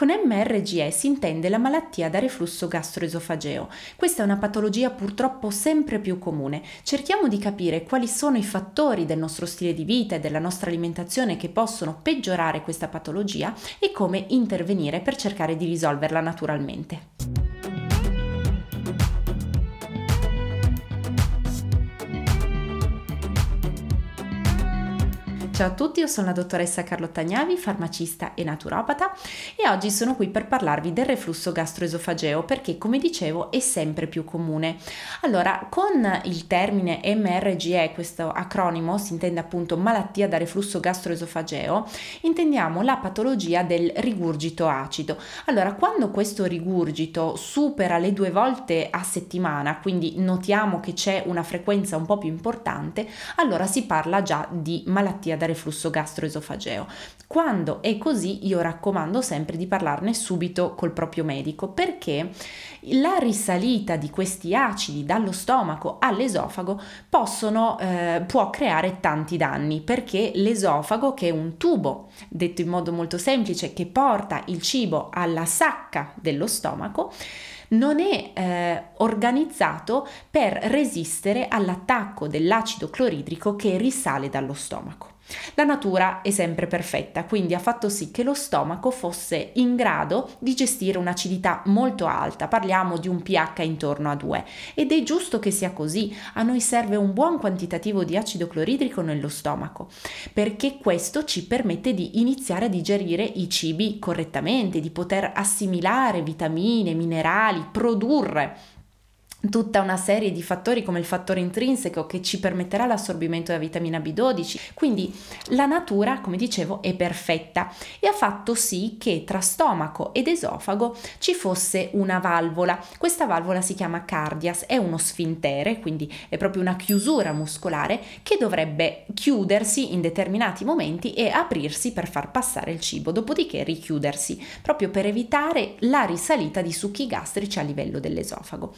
Con MRGE si intende la malattia da reflusso gastroesofageo. Questa è una patologia purtroppo sempre più comune. Cerchiamo di capire quali sono i fattori del nostro stile di vita e della nostra alimentazione che possono peggiorare questa patologia e come intervenire per cercare di risolverla naturalmente. Ciao a tutti, io sono la dottoressa Carlotta Gnavi, farmacista e naturopata e oggi sono qui per parlarvi del reflusso gastroesofageo perché come dicevo è sempre più comune. Allora, con il termine MRGE, questo acronimo si intende appunto malattia da reflusso gastroesofageo, intendiamo la patologia del rigurgito acido. Allora, quando questo rigurgito supera le due volte a settimana, quindi notiamo che c'è una frequenza un po' più importante, allora si parla già di malattia da aumentare il flusso gastroesofageo. Quando è così io raccomando sempre di parlarne subito col proprio medico perché la risalita di questi acidi dallo stomaco all'esofago possono, eh, può creare tanti danni perché l'esofago che è un tubo, detto in modo molto semplice, che porta il cibo alla sacca dello stomaco, non è eh, organizzato per resistere all'attacco dell'acido cloridrico che risale dallo stomaco. La natura è sempre perfetta, quindi ha fatto sì che lo stomaco fosse in grado di gestire un'acidità molto alta, parliamo di un pH intorno a 2 ed è giusto che sia così, a noi serve un buon quantitativo di acido cloridrico nello stomaco, perché questo ci permette di iniziare a digerire i cibi correttamente, di poter assimilare vitamine, minerali, produrre tutta una serie di fattori come il fattore intrinseco che ci permetterà l'assorbimento della vitamina B12. Quindi la natura, come dicevo, è perfetta e ha fatto sì che tra stomaco ed esofago ci fosse una valvola. Questa valvola si chiama cardias, è uno sfintere, quindi è proprio una chiusura muscolare che dovrebbe chiudersi in determinati momenti e aprirsi per far passare il cibo, dopodiché richiudersi, proprio per evitare la risalita di succhi gastrici a livello dell'esofago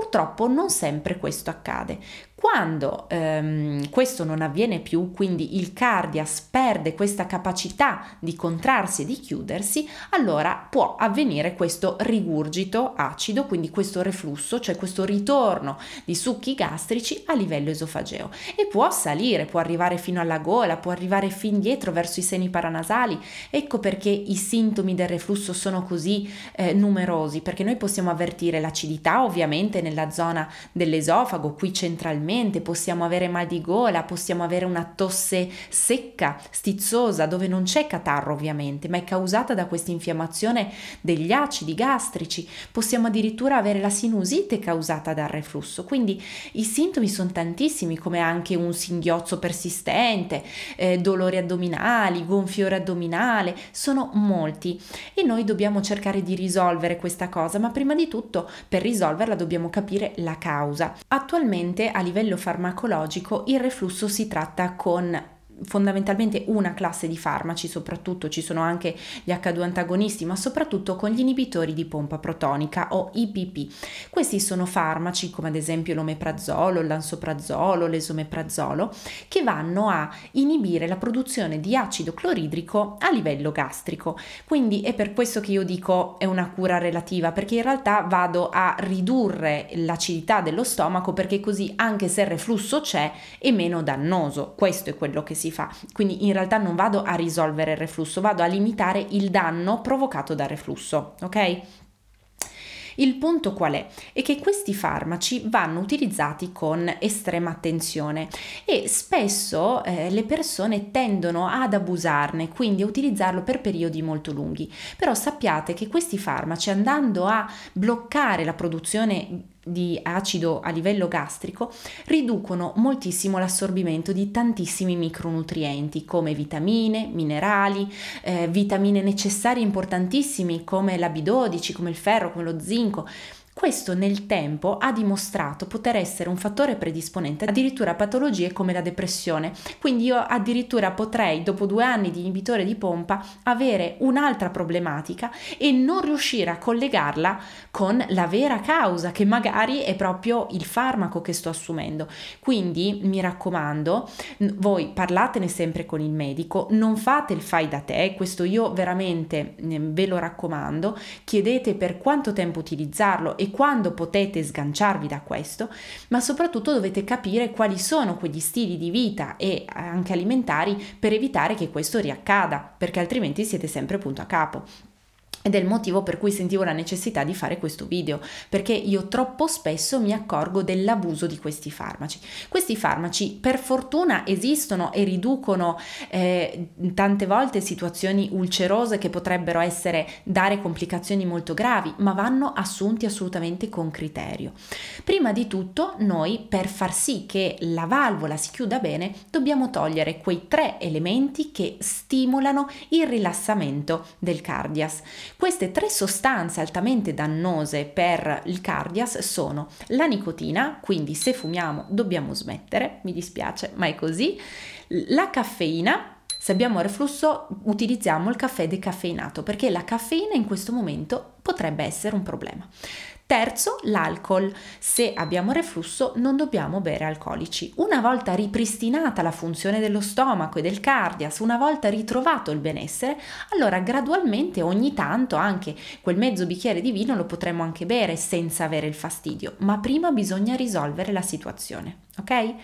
purtroppo non sempre questo accade. Quando ehm, questo non avviene più, quindi il cardias perde questa capacità di contrarsi e di chiudersi, allora può avvenire questo rigurgito acido, quindi questo reflusso, cioè questo ritorno di succhi gastrici a livello esofageo e può salire, può arrivare fino alla gola, può arrivare fin dietro verso i seni paranasali. Ecco perché i sintomi del reflusso sono così eh, numerosi, perché noi possiamo avvertire l'acidità ovviamente nella zona dell'esofago, qui centralmente frequentemente, possiamo avere mal di gola, possiamo avere una tosse secca, stizzosa, dove non c'è catarro ovviamente, ma è causata da questa infiammazione degli acidi gastrici, possiamo addirittura avere la sinusite causata dal reflusso. Quindi i sintomi sono tantissimi, come anche un singhiozzo persistente, eh, dolori addominali, gonfiore addominale, sono molti e noi dobbiamo cercare di risolvere questa cosa, ma prima di tutto per risolverla dobbiamo capire la causa. Attualmente a livello livello farmacologico il reflusso si tratta con fondamentalmente una classe di farmaci, soprattutto ci sono anche gli H2 antagonisti, ma soprattutto con gli inibitori di pompa protonica o IPP. Questi sono farmaci come ad esempio l'omeprazolo, l'ansoprazolo, l'esomeprazolo, che vanno a inibire la produzione di acido cloridrico a livello gastrico. Quindi è per questo che io dico è una cura relativa, perché in realtà vado a ridurre l'acidità dello stomaco perché così anche se il reflusso c'è è meno dannoso. Questo è quello che si fa. Quindi in realtà non vado a risolvere il reflusso, vado a limitare il danno provocato dal reflusso, ok? Il punto qual è? È che questi farmaci vanno utilizzati con estrema attenzione e spesso eh, le persone tendono ad abusarne, quindi a utilizzarlo per periodi molto lunghi. Però sappiate che questi farmaci andando a bloccare la produzione di acido a livello gastrico riducono moltissimo l'assorbimento di tantissimi micronutrienti come vitamine, minerali, eh, vitamine necessarie importantissime come la B12, come il ferro, come lo zinco questo nel tempo ha dimostrato poter essere un fattore predisponente addirittura a patologie come la depressione, quindi io addirittura potrei dopo due anni di inibitore di pompa avere un'altra problematica e non riuscire a collegarla con la vera causa che magari è proprio il farmaco che sto assumendo. Quindi mi raccomando, voi parlatene sempre con il medico, non fate il fai da te, questo io veramente mm, ve lo raccomando, chiedete per quanto tempo utilizzarlo e quando potete sganciarvi da questo, ma soprattutto dovete capire quali sono quegli stili di vita e eh, anche alimentari per evitare che questo riaccada, perché altrimenti siete sempre punto a capo ed è il motivo per cui sentivo la necessità di fare questo video, perché io troppo spesso mi accorgo dell'abuso di questi farmaci. Questi farmaci per fortuna esistono e riducono eh, tante volte situazioni ulcerose che potrebbero essere dare complicazioni molto gravi, ma vanno assunti assolutamente con criterio. Prima di tutto noi per far sì che la valvola si chiuda bene dobbiamo togliere quei tre elementi che stimolano il rilassamento del cardias. Queste tre sostanze altamente dannose per il cardias sono la nicotina, quindi se fumiamo dobbiamo smettere, mi dispiace, ma è così, la caffeina, se abbiamo reflusso utilizziamo il caffè decaffeinato perché la caffeina in questo momento potrebbe essere un problema. Terzo, l'alcol. Se abbiamo reflusso non dobbiamo bere alcolici. Una volta ripristinata la funzione dello stomaco e del cardias, una volta ritrovato il benessere, allora gradualmente ogni tanto anche quel mezzo bicchiere di vino lo potremmo anche bere senza avere il fastidio, ma prima bisogna risolvere la situazione ok?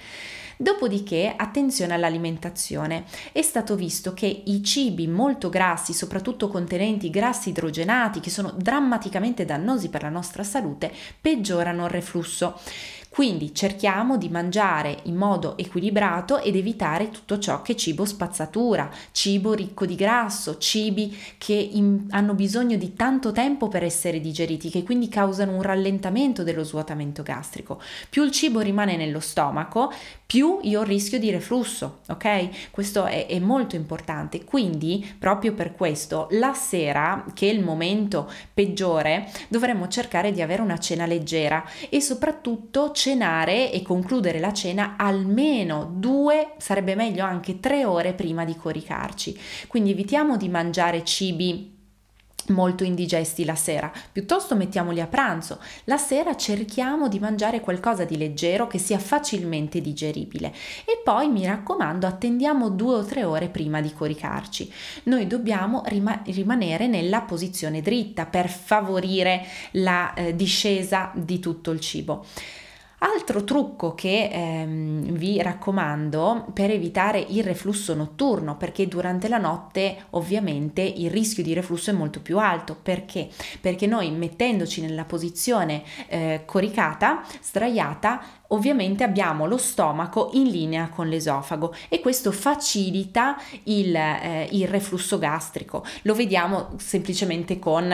Dopodiché attenzione all'alimentazione. È stato visto che i cibi molto grassi, soprattutto contenenti grassi idrogenati, che sono drammaticamente dannosi per la nostra salute, peggiorano il reflusso. Quindi cerchiamo di mangiare in modo equilibrato ed evitare tutto ciò che è cibo spazzatura, cibo ricco di grasso, cibi che in, hanno bisogno di tanto tempo per essere digeriti, che quindi causano un rallentamento dello svuotamento gastrico. Più il cibo rimane nello stomaco, più io rischio di reflusso, ok? Questo è, è molto importante. Quindi, proprio per questo, la sera, che è il momento peggiore, dovremmo cercare di avere una cena leggera e soprattutto cenare e concludere la cena almeno due, sarebbe meglio anche tre ore prima di coricarci. Quindi evitiamo di mangiare cibi molto indigesti la sera, piuttosto mettiamoli a pranzo. La sera cerchiamo di mangiare qualcosa di leggero che sia facilmente digeribile e poi mi raccomando attendiamo due o tre ore prima di coricarci. Noi dobbiamo rima- rimanere nella posizione dritta per favorire la eh, discesa di tutto il cibo. Altro trucco che ehm, vi raccomando per evitare il reflusso notturno, perché durante la notte ovviamente il rischio di reflusso è molto più alto, perché? Perché noi mettendoci nella posizione eh, coricata, sdraiata, ovviamente abbiamo lo stomaco in linea con l'esofago e questo facilita il, eh, il reflusso gastrico. Lo vediamo semplicemente con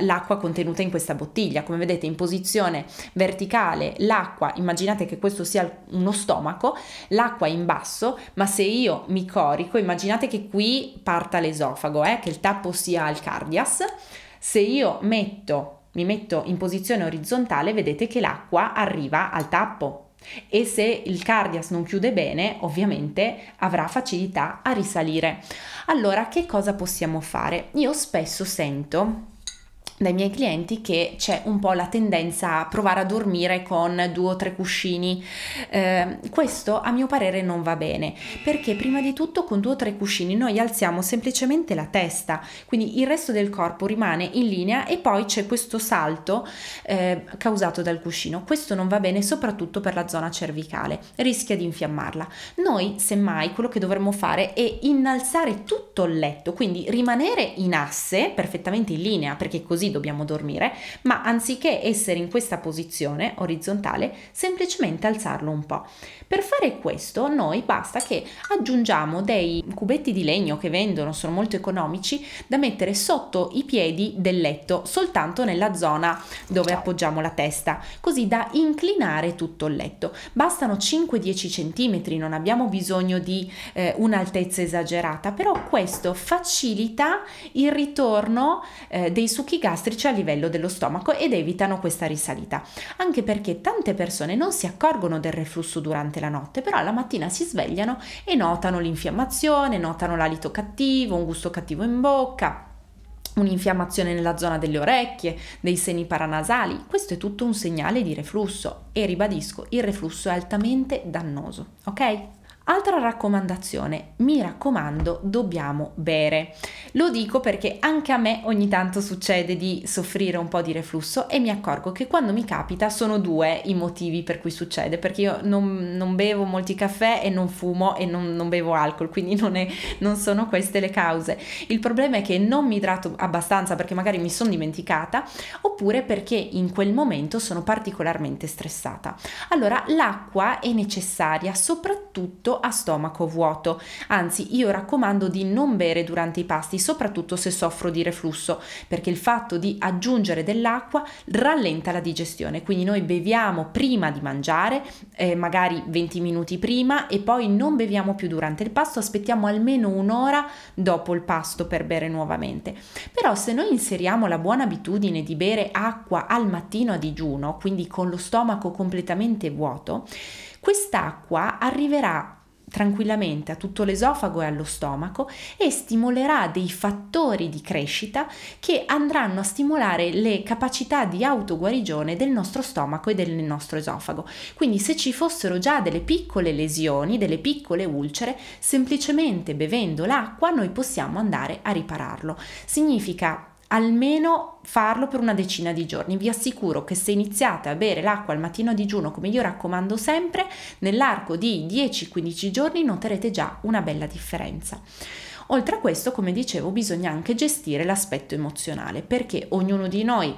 l'acqua contenuta in questa bottiglia. Come vedete in posizione verticale l'acqua, immaginate che questo sia uno stomaco, l'acqua in basso, ma se io mi corico, immaginate che qui parta l'esofago, eh, che il tappo sia al cardias. Se io metto mi metto in posizione orizzontale, vedete che l'acqua arriva al tappo e se il cardias non chiude bene, ovviamente avrà facilità a risalire. Allora, che cosa possiamo fare? Io spesso sento dai miei clienti che c'è un po' la tendenza a provare a dormire con due o tre cuscini. Eh, questo a mio parere non va bene perché prima di tutto con due o tre cuscini noi alziamo semplicemente la testa, quindi il resto del corpo rimane in linea e poi c'è questo salto eh, causato dal cuscino. Questo non va bene soprattutto per la zona cervicale, rischia di infiammarla. Noi semmai quello che dovremmo fare è innalzare tutto il letto, quindi rimanere in asse, perfettamente in linea perché così dobbiamo dormire, ma anziché essere in questa posizione orizzontale, semplicemente alzarlo un po'. Per fare questo noi basta che aggiungiamo dei cubetti di legno che vendono, sono molto economici, da mettere sotto i piedi del letto, soltanto nella zona dove appoggiamo la testa, così da inclinare tutto il letto. Bastano 5-10 cm, non abbiamo bisogno di eh, un'altezza esagerata, però questo facilita il ritorno eh, dei sukigari gastrici a livello dello stomaco ed evitano questa risalita, anche perché tante persone non si accorgono del reflusso durante la notte, però alla mattina si svegliano e notano l'infiammazione, notano l'alito cattivo, un gusto cattivo in bocca un'infiammazione nella zona delle orecchie, dei seni paranasali, questo è tutto un segnale di reflusso e ribadisco, il reflusso è altamente dannoso, ok? Altra raccomandazione, mi raccomando, dobbiamo bere. Lo dico perché anche a me ogni tanto succede di soffrire un po' di reflusso e mi accorgo che quando mi capita sono due i motivi per cui succede, perché io non, non bevo molti caffè e non fumo e non, non bevo alcol, quindi non, è, non sono queste le cause. Il problema è che non mi idrato abbastanza perché magari mi sono dimenticata oppure perché in quel momento sono particolarmente stressata. Allora l'acqua è necessaria soprattutto soprattutto a stomaco vuoto. Anzi, io raccomando di non bere durante i pasti, soprattutto se soffro di reflusso, perché il fatto di aggiungere dell'acqua rallenta la digestione. Quindi noi beviamo prima di mangiare, eh, magari 20 minuti prima e poi non beviamo più durante il pasto, aspettiamo almeno un'ora dopo il pasto per bere nuovamente. Però se noi inseriamo la buona abitudine di bere acqua al mattino a digiuno, quindi con lo stomaco completamente vuoto, quest'acqua arriverà tranquillamente a tutto l'esofago e allo stomaco e stimolerà dei fattori di crescita che andranno a stimolare le capacità di autoguarigione del nostro stomaco e del nostro esofago. Quindi se ci fossero già delle piccole lesioni, delle piccole ulcere, semplicemente bevendo l'acqua noi possiamo andare a ripararlo. Significa almeno farlo per una decina di giorni. Vi assicuro che se iniziate a bere l'acqua al mattino a digiuno, come io raccomando sempre, nell'arco di 10-15 giorni noterete già una bella differenza. Oltre a questo, come dicevo, bisogna anche gestire l'aspetto emozionale, perché ognuno di noi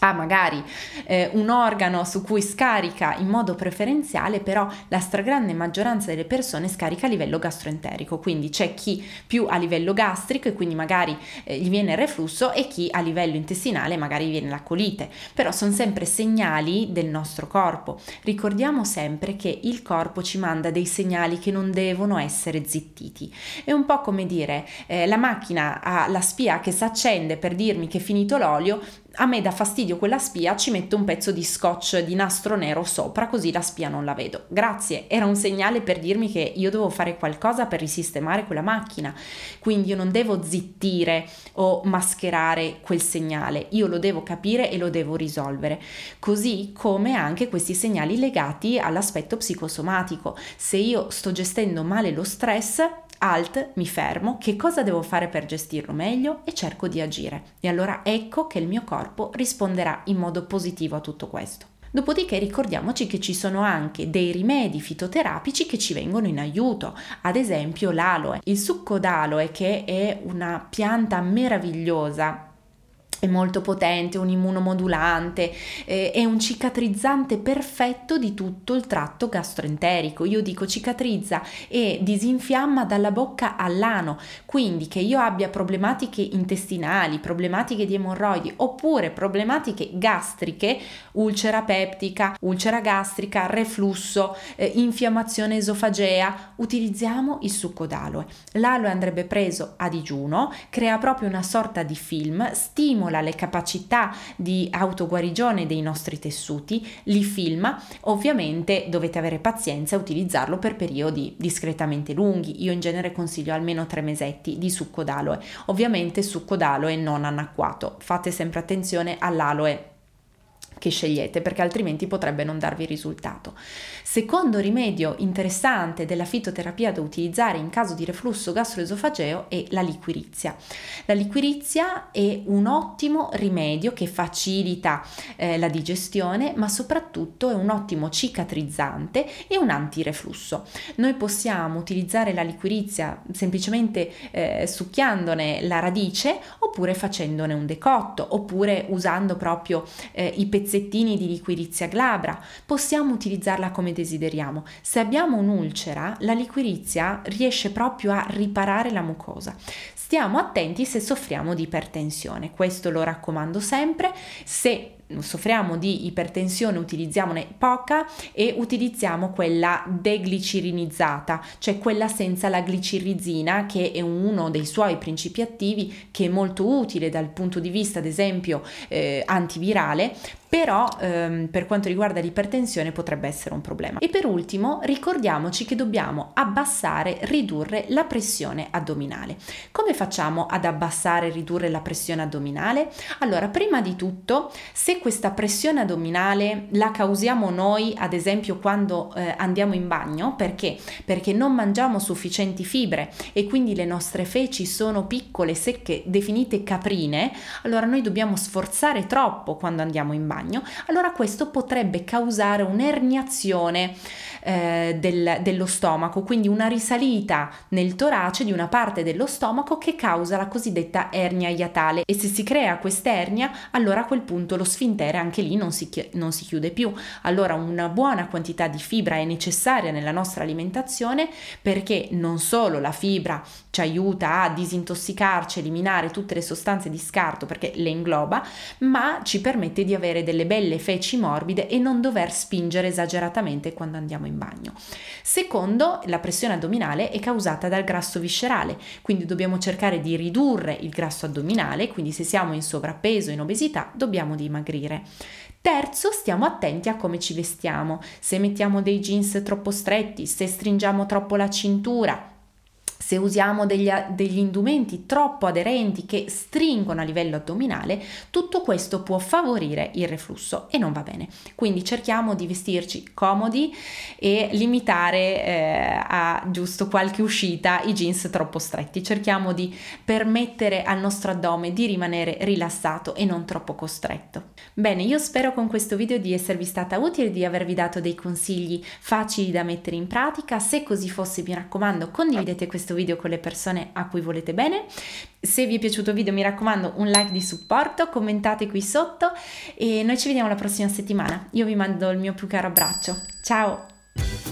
ha magari eh, un organo su cui scarica in modo preferenziale, però la stragrande maggioranza delle persone scarica a livello gastroenterico, quindi c'è chi più a livello gastrico e quindi magari eh, gli viene il reflusso e chi a livello intestinale magari gli viene la colite, però sono sempre segnali del nostro corpo. Ricordiamo sempre che il corpo ci manda dei segnali che non devono essere zittiti. È un po' come dire eh, la macchina ha la spia che si accende per dirmi che è finito l'olio, a me dà fastidio quella spia, ci metto un pezzo di scotch di nastro nero sopra così la spia non la vedo. Grazie, era un segnale per dirmi che io devo fare qualcosa per risistemare quella macchina, quindi io non devo zittire o mascherare quel segnale, io lo devo capire e lo devo risolvere. Così come anche questi segnali legati all'aspetto psicosomatico. Se io sto gestendo male lo stress, Alt, mi fermo, che cosa devo fare per gestirlo meglio e cerco di agire. E allora ecco che il mio corpo risponderà in modo positivo a tutto questo. Dopodiché ricordiamoci che ci sono anche dei rimedi fitoterapici che ci vengono in aiuto, ad esempio l'aloe. Il succo d'aloe che è una pianta meravigliosa è molto potente, un immunomodulante, eh, è un cicatrizzante perfetto di tutto il tratto gastroenterico. Io dico cicatrizza e disinfiamma dalla bocca all'ano, quindi che io abbia problematiche intestinali, problematiche di emorroidi oppure problematiche gastriche, ulcera peptica, ulcera gastrica, reflusso, eh, infiammazione esofagea, utilizziamo il succo d'aloe. L'aloe andrebbe preso a digiuno, crea proprio una sorta di film, stimola stimola le capacità di autoguarigione dei nostri tessuti, li filma, ovviamente dovete avere pazienza e utilizzarlo per periodi discretamente lunghi, io in genere consiglio almeno tre mesetti di succo d'aloe, ovviamente succo d'aloe non anacquato, fate sempre attenzione all'aloe che scegliete perché altrimenti potrebbe non darvi risultato. Secondo rimedio interessante della fitoterapia da utilizzare in caso di reflusso gastroesofageo è la liquirizia. La liquirizia è un ottimo rimedio che facilita eh, la digestione ma soprattutto è un ottimo cicatrizzante e un antireflusso. Noi possiamo utilizzare la liquirizia semplicemente eh, succhiandone la radice oppure facendone un decotto oppure usando proprio eh, i pezzettini pezzettini di liquirizia glabra, possiamo utilizzarla come desideriamo. Se abbiamo un'ulcera, la liquirizia riesce proprio a riparare la mucosa. Stiamo attenti se soffriamo di ipertensione, questo lo raccomando sempre. Se soffriamo di ipertensione utilizziamone poca e utilizziamo quella deglicirinizzata, cioè quella senza la glicirizina che è uno dei suoi principi attivi che è molto utile dal punto di vista ad esempio eh, antivirale, però ehm, per quanto riguarda l'ipertensione potrebbe essere un problema. E per ultimo ricordiamoci che dobbiamo abbassare, ridurre la pressione addominale. Come facciamo ad abbassare e ridurre la pressione addominale? Allora, prima di tutto, se questa pressione addominale la causiamo noi, ad esempio quando eh, andiamo in bagno, perché? Perché non mangiamo sufficienti fibre e quindi le nostre feci sono piccole, secche, definite caprine, allora noi dobbiamo sforzare troppo quando andiamo in bagno, allora questo potrebbe causare un'erniazione eh, del, dello stomaco, quindi una risalita nel torace di una parte dello stomaco che causa la cosiddetta ernia iatale e se si crea questa ernia, allora a quel punto lo sfintere intera anche lì non si, chi- non si chiude più. Allora una buona quantità di fibra è necessaria nella nostra alimentazione perché non solo la fibra ci aiuta a disintossicarci, eliminare tutte le sostanze di scarto perché le ingloba, ma ci permette di avere delle belle feci morbide e non dover spingere esageratamente quando andiamo in bagno. Secondo, la pressione addominale è causata dal grasso viscerale, quindi dobbiamo cercare di ridurre il grasso addominale, quindi se siamo in sovrappeso, in obesità, dobbiamo dimagrire coprire. Terzo, stiamo attenti a come ci vestiamo, se mettiamo dei jeans troppo stretti, se stringiamo troppo la cintura, se usiamo degli, degli, indumenti troppo aderenti che stringono a livello addominale, tutto questo può favorire il reflusso e non va bene. Quindi cerchiamo di vestirci comodi e limitare eh, a giusto qualche uscita i jeans troppo stretti. Cerchiamo di permettere al nostro addome di rimanere rilassato e non troppo costretto. Bene, io spero con questo video di esservi stata utile, di avervi dato dei consigli facili da mettere in pratica. Se così fosse, mi raccomando, condividete questo questo video con le persone a cui volete bene. Se vi è piaciuto il video mi raccomando un like di supporto, commentate qui sotto e noi ci vediamo la prossima settimana. Io vi mando il mio più caro abbraccio. Ciao!